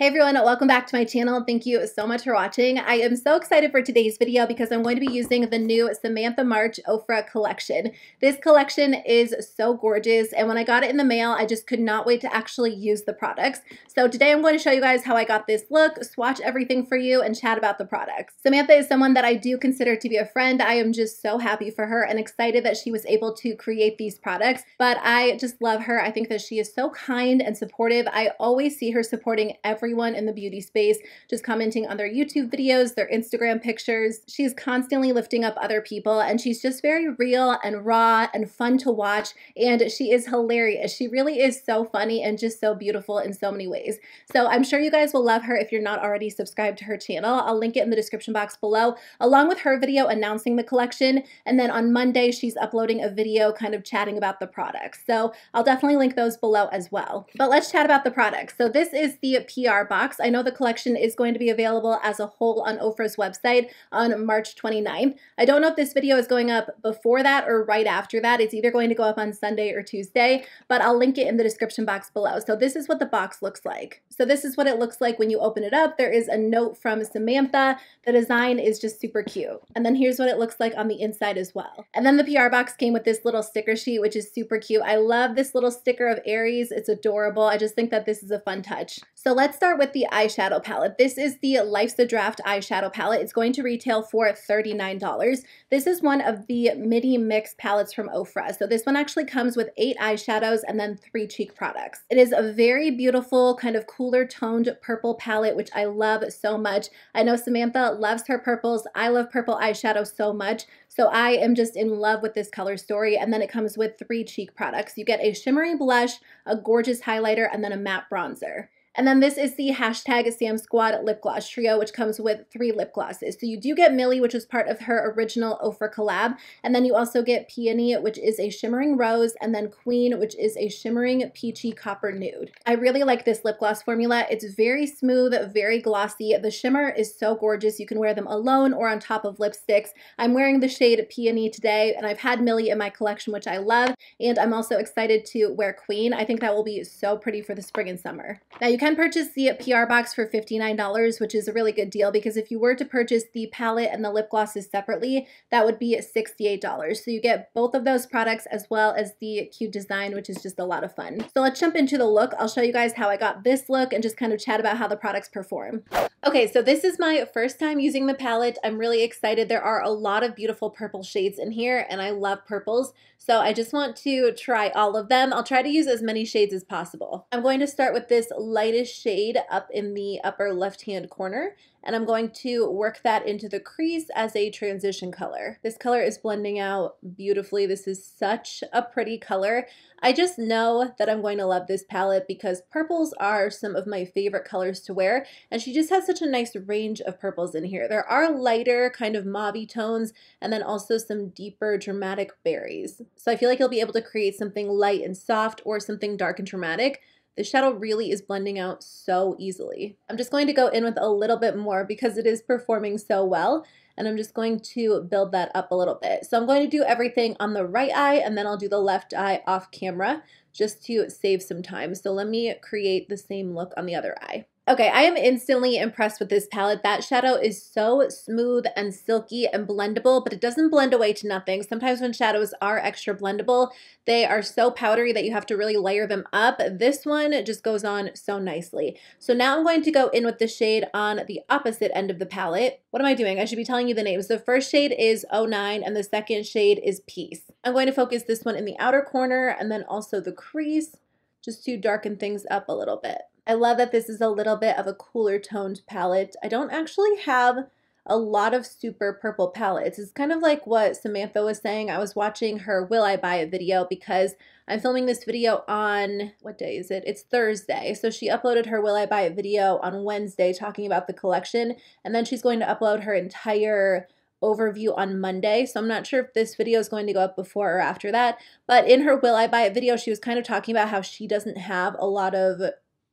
Hey everyone, welcome back to my channel. Thank you so much for watching. I am so excited for today's video because I'm going to be using the new Samantha March Ofra collection. This collection is so gorgeous and when I got it in the mail, I just could not wait to actually use the products. So today I'm going to show you guys how I got this look, swatch everything for you, and chat about the products. Samantha is someone that I do consider to be a friend. I am just so happy for her and excited that she was able to create these products, but I just love her. I think that she is so kind and supportive. I always see her supporting every everyone in the beauty space, just commenting on their YouTube videos, their Instagram pictures. She's constantly lifting up other people and she's just very real and raw and fun to watch. And she is hilarious. She really is so funny and just so beautiful in so many ways. So I'm sure you guys will love her if you're not already subscribed to her channel. I'll link it in the description box below, along with her video announcing the collection. And then on Monday, she's uploading a video kind of chatting about the products. So I'll definitely link those below as well. But let's chat about the products. So this is the PR box. I know the collection is going to be available as a whole on Ophra's website on March 29th. I don't know if this video is going up before that or right after that. It's either going to go up on Sunday or Tuesday, but I'll link it in the description box below. So this is what the box looks like. So this is what it looks like when you open it up. There is a note from Samantha. The design is just super cute. And then here's what it looks like on the inside as well. And then the PR box came with this little sticker sheet, which is super cute. I love this little sticker of Aries. It's adorable. I just think that this is a fun touch. So let's start start with the eyeshadow palette. This is the Life's the Draft eyeshadow palette. It's going to retail for $39. This is one of the midi mix palettes from Ofra. So this one actually comes with eight eyeshadows and then three cheek products. It is a very beautiful kind of cooler toned purple palette, which I love so much. I know Samantha loves her purples. I love purple eyeshadow so much. So I am just in love with this color story. And then it comes with three cheek products. You get a shimmery blush, a gorgeous highlighter, and then a matte bronzer. And then this is the hashtag Sam Squad lip gloss trio, which comes with three lip glosses. So you do get Millie, which is part of her original Ophir collab. And then you also get Peony, which is a shimmering rose. And then Queen, which is a shimmering peachy copper nude. I really like this lip gloss formula. It's very smooth, very glossy. The shimmer is so gorgeous. You can wear them alone or on top of lipsticks. I'm wearing the shade Peony today, and I've had Millie in my collection, which I love. And I'm also excited to wear Queen. I think that will be so pretty for the spring and summer. Now you can can purchase the PR box for $59, which is a really good deal because if you were to purchase the palette and the lip glosses separately, that would be $68. So you get both of those products as well as the cute design, which is just a lot of fun. So let's jump into the look. I'll show you guys how I got this look and just kind of chat about how the products perform. Okay, so this is my first time using the palette. I'm really excited. There are a lot of beautiful purple shades in here and I love purples. So I just want to try all of them. I'll try to use as many shades as possible. I'm going to start with this lightest lightest shade up in the upper left-hand corner, and I'm going to work that into the crease as a transition color. This color is blending out beautifully. This is such a pretty color. I just know that I'm going to love this palette because purples are some of my favorite colors to wear, and she just has such a nice range of purples in here. There are lighter kind of mauvey tones, and then also some deeper dramatic berries. So I feel like you'll be able to create something light and soft or something dark and dramatic the shadow really is blending out so easily. I'm just going to go in with a little bit more because it is performing so well and I'm just going to build that up a little bit. So I'm going to do everything on the right eye and then I'll do the left eye off camera just to save some time. So let me create the same look on the other eye. Okay, I am instantly impressed with this palette. That shadow is so smooth and silky and blendable, but it doesn't blend away to nothing. Sometimes when shadows are extra blendable, they are so powdery that you have to really layer them up. This one just goes on so nicely. So now I'm going to go in with the shade on the opposite end of the palette. What am I doing? I should be telling you the names. The first shade is 09 and the second shade is Peace. I'm going to focus this one in the outer corner and then also the crease just to darken things up a little bit. I love that this is a little bit of a cooler toned palette. I don't actually have a lot of super purple palettes. It's kind of like what Samantha was saying. I was watching her Will I Buy a video because I'm filming this video on, what day is it? It's Thursday. So she uploaded her Will I Buy a video on Wednesday talking about the collection. And then she's going to upload her entire overview on Monday. So I'm not sure if this video is going to go up before or after that. But in her Will I Buy It video, she was kind of talking about how she doesn't have a lot of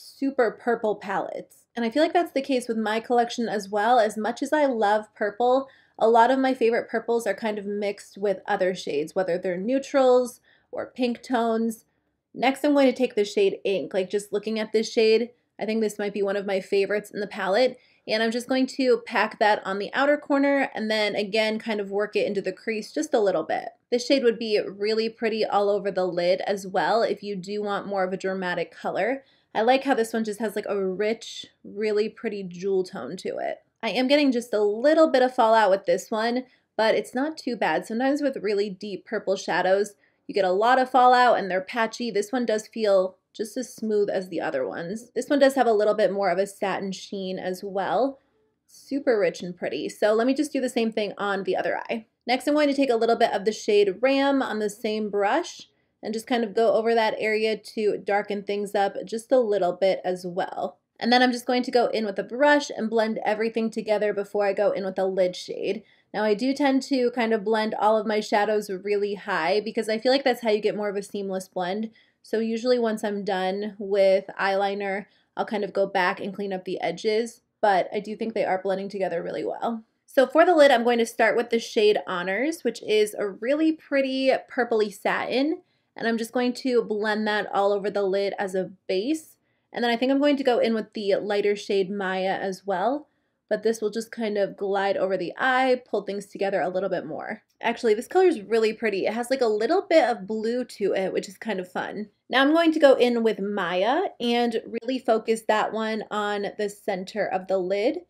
super purple palettes. And I feel like that's the case with my collection as well. As much as I love purple, a lot of my favorite purples are kind of mixed with other shades, whether they're neutrals or pink tones. Next, I'm going to take the shade Ink. Like just looking at this shade, I think this might be one of my favorites in the palette. And I'm just going to pack that on the outer corner and then again kind of work it into the crease just a little bit. This shade would be really pretty all over the lid as well if you do want more of a dramatic color. I like how this one just has like a rich, really pretty jewel tone to it. I am getting just a little bit of fallout with this one, but it's not too bad. Sometimes with really deep purple shadows, you get a lot of fallout and they're patchy. This one does feel just as smooth as the other ones. This one does have a little bit more of a satin sheen as well. Super rich and pretty. So let me just do the same thing on the other eye. Next, I'm going to take a little bit of the shade Ram on the same brush and just kind of go over that area to darken things up just a little bit as well. And then I'm just going to go in with a brush and blend everything together before I go in with a lid shade. Now I do tend to kind of blend all of my shadows really high because I feel like that's how you get more of a seamless blend. So usually once I'm done with eyeliner, I'll kind of go back and clean up the edges, but I do think they are blending together really well. So for the lid, I'm going to start with the shade Honors, which is a really pretty purpley satin. And I'm just going to blend that all over the lid as a base. And then I think I'm going to go in with the lighter shade Maya as well. But this will just kind of glide over the eye, pull things together a little bit more. Actually, this color is really pretty. It has like a little bit of blue to it, which is kind of fun. Now I'm going to go in with Maya and really focus that one on the center of the lid.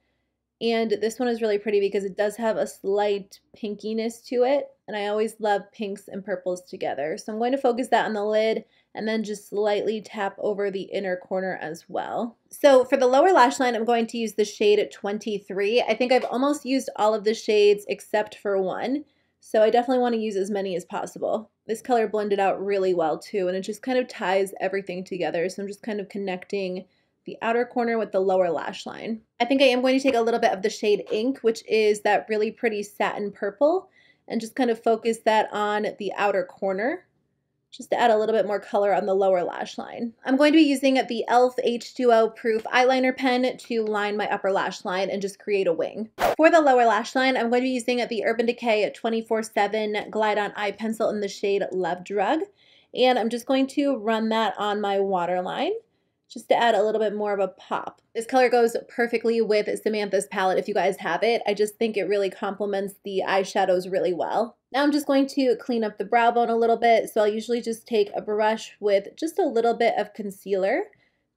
And this one is really pretty because it does have a slight pinkiness to it. And I always love pinks and purples together. So I'm going to focus that on the lid and then just slightly tap over the inner corner as well. So for the lower lash line, I'm going to use the shade 23. I think I've almost used all of the shades except for one. So I definitely want to use as many as possible. This color blended out really well too, and it just kind of ties everything together. So I'm just kind of connecting the outer corner with the lower lash line. I think I am going to take a little bit of the shade Ink, which is that really pretty satin purple, and just kind of focus that on the outer corner just to add a little bit more color on the lower lash line. I'm going to be using the e.l.f. H2O Proof Eyeliner Pen to line my upper lash line and just create a wing. For the lower lash line, I'm going to be using the Urban Decay 24-7 Glide On Eye Pencil in the shade Love Drug. And I'm just going to run that on my waterline just to add a little bit more of a pop. This color goes perfectly with Samantha's palette if you guys have it. I just think it really complements the eyeshadows really well. Now I'm just going to clean up the brow bone a little bit. So I'll usually just take a brush with just a little bit of concealer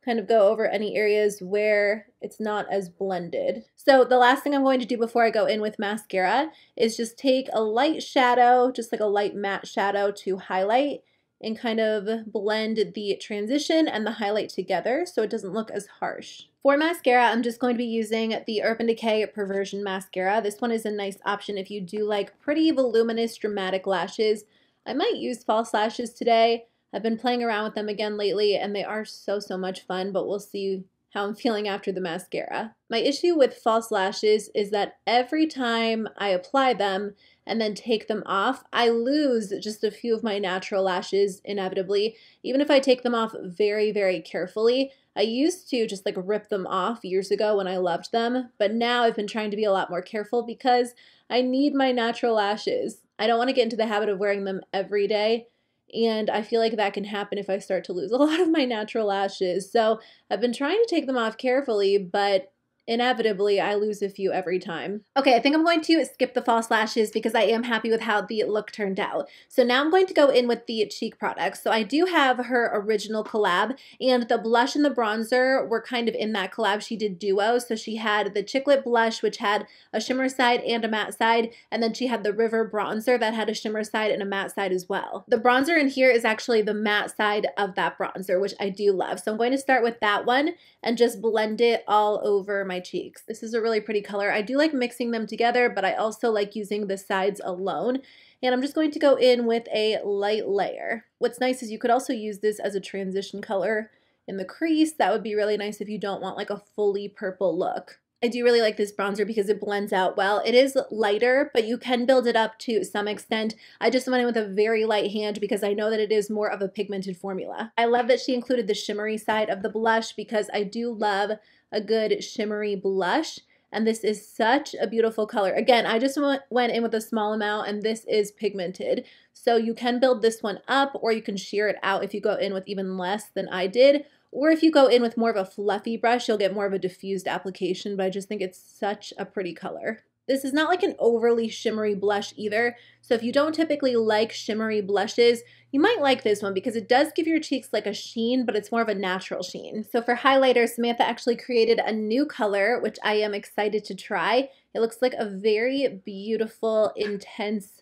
kind of go over any areas where it's not as blended. So the last thing I'm going to do before I go in with mascara is just take a light shadow, just like a light matte shadow to highlight and kind of blend the transition and the highlight together so it doesn't look as harsh. For mascara, I'm just going to be using the Urban Decay Perversion Mascara. This one is a nice option if you do like pretty voluminous, dramatic lashes. I might use false lashes today. I've been playing around with them again lately and they are so, so much fun, but we'll see how I'm feeling after the mascara. My issue with false lashes is that every time I apply them, and then take them off, I lose just a few of my natural lashes inevitably, even if I take them off very, very carefully. I used to just like rip them off years ago when I loved them, but now I've been trying to be a lot more careful because I need my natural lashes. I don't want to get into the habit of wearing them every day. And I feel like that can happen if I start to lose a lot of my natural lashes. So I've been trying to take them off carefully, but inevitably I lose a few every time. Okay, I think I'm going to skip the false lashes because I am happy with how the look turned out. So now I'm going to go in with the cheek products. So I do have her original collab and the blush and the bronzer were kind of in that collab. She did duo. So she had the chiclet blush which had a shimmer side and a matte side and then she had the river bronzer that had a shimmer side and a matte side as well. The bronzer in here is actually the matte side of that bronzer which I do love. So I'm going to start with that one and just blend it all over my cheeks. This is a really pretty color. I do like mixing them together, but I also like using the sides alone. And I'm just going to go in with a light layer. What's nice is you could also use this as a transition color in the crease. That would be really nice if you don't want like a fully purple look. I do really like this bronzer because it blends out well. It is lighter, but you can build it up to some extent. I just went in with a very light hand because I know that it is more of a pigmented formula. I love that she included the shimmery side of the blush because I do love a good shimmery blush. And this is such a beautiful color. Again, I just went in with a small amount and this is pigmented. So you can build this one up or you can shear it out if you go in with even less than I did. Or if you go in with more of a fluffy brush, you'll get more of a diffused application, but I just think it's such a pretty color. This is not like an overly shimmery blush either. So if you don't typically like shimmery blushes, you might like this one because it does give your cheeks like a sheen, but it's more of a natural sheen. So for highlighter, Samantha actually created a new color, which I am excited to try. It looks like a very beautiful, intense,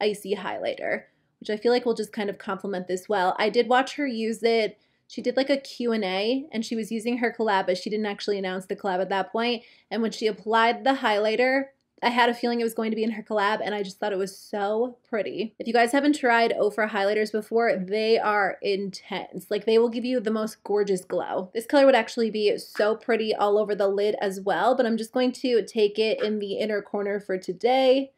icy highlighter, which I feel like will just kind of complement this well. I did watch her use it she did like a q&a and she was using her collab but she didn't actually announce the collab at that point and when she applied the highlighter I had a feeling it was going to be in her collab and I just thought it was so pretty. If you guys haven't tried Ofra highlighters before, they are intense. Like they will give you the most gorgeous glow. This color would actually be so pretty all over the lid as well, but I'm just going to take it in the inner corner for today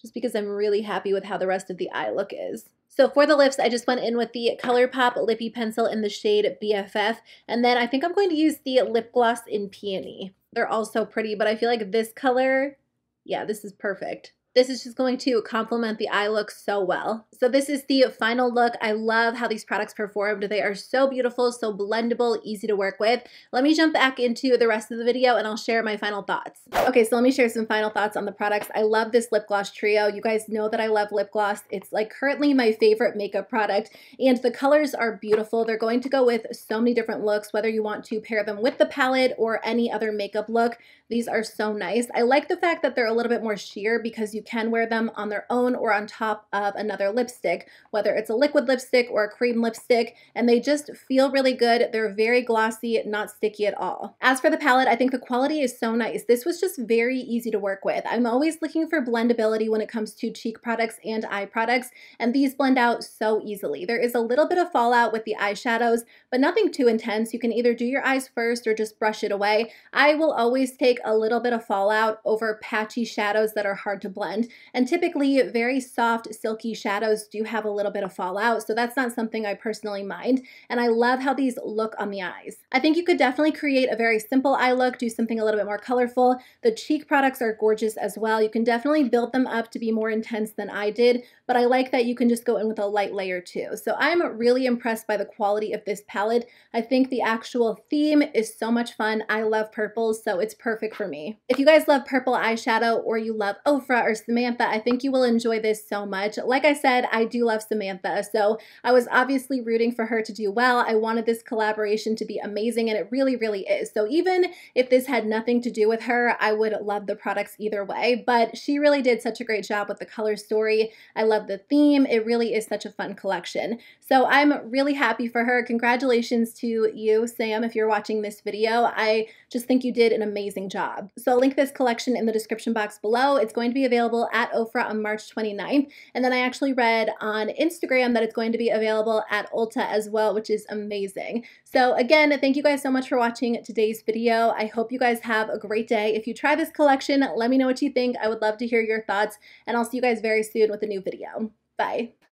just because I'm really happy with how the rest of the eye look is. So for the lips, I just went in with the ColourPop Lippy Pencil in the shade BFF, and then I think I'm going to use the lip gloss in Peony. They're all so pretty, but I feel like this color yeah, this is perfect. This is just going to complement the eye look so well. So this is the final look. I love how these products performed. They are so beautiful, so blendable, easy to work with. Let me jump back into the rest of the video and I'll share my final thoughts. Okay, so let me share some final thoughts on the products. I love this lip gloss trio. You guys know that I love lip gloss. It's like currently my favorite makeup product and the colors are beautiful. They're going to go with so many different looks, whether you want to pair them with the palette or any other makeup look. These are so nice. I like the fact that they're a little bit more sheer because you you can wear them on their own or on top of another lipstick, whether it's a liquid lipstick or a cream lipstick, and they just feel really good. They're very glossy, not sticky at all. As for the palette, I think the quality is so nice. This was just very easy to work with. I'm always looking for blendability when it comes to cheek products and eye products, and these blend out so easily. There is a little bit of fallout with the eyeshadows, but nothing too intense. You can either do your eyes first or just brush it away. I will always take a little bit of fallout over patchy shadows that are hard to blend blend. And typically very soft, silky shadows do have a little bit of fallout, so that's not something I personally mind. And I love how these look on the eyes. I think you could definitely create a very simple eye look, do something a little bit more colorful. The cheek products are gorgeous as well. You can definitely build them up to be more intense than I did, but I like that you can just go in with a light layer too. So I'm really impressed by the quality of this palette. I think the actual theme is so much fun. I love purples, so it's perfect for me. If you guys love purple eyeshadow or you love Ofra or Samantha. I think you will enjoy this so much. Like I said, I do love Samantha, so I was obviously rooting for her to do well. I wanted this collaboration to be amazing, and it really, really is. So even if this had nothing to do with her, I would love the products either way, but she really did such a great job with the color story. I love the theme. It really is such a fun collection. So I'm really happy for her. Congratulations to you, Sam, if you're watching this video. I just think you did an amazing job. So I'll link this collection in the description box below. It's going to be available available at Ofra on March 29th. And then I actually read on Instagram that it's going to be available at Ulta as well, which is amazing. So again, thank you guys so much for watching today's video. I hope you guys have a great day. If you try this collection, let me know what you think. I would love to hear your thoughts and I'll see you guys very soon with a new video. Bye.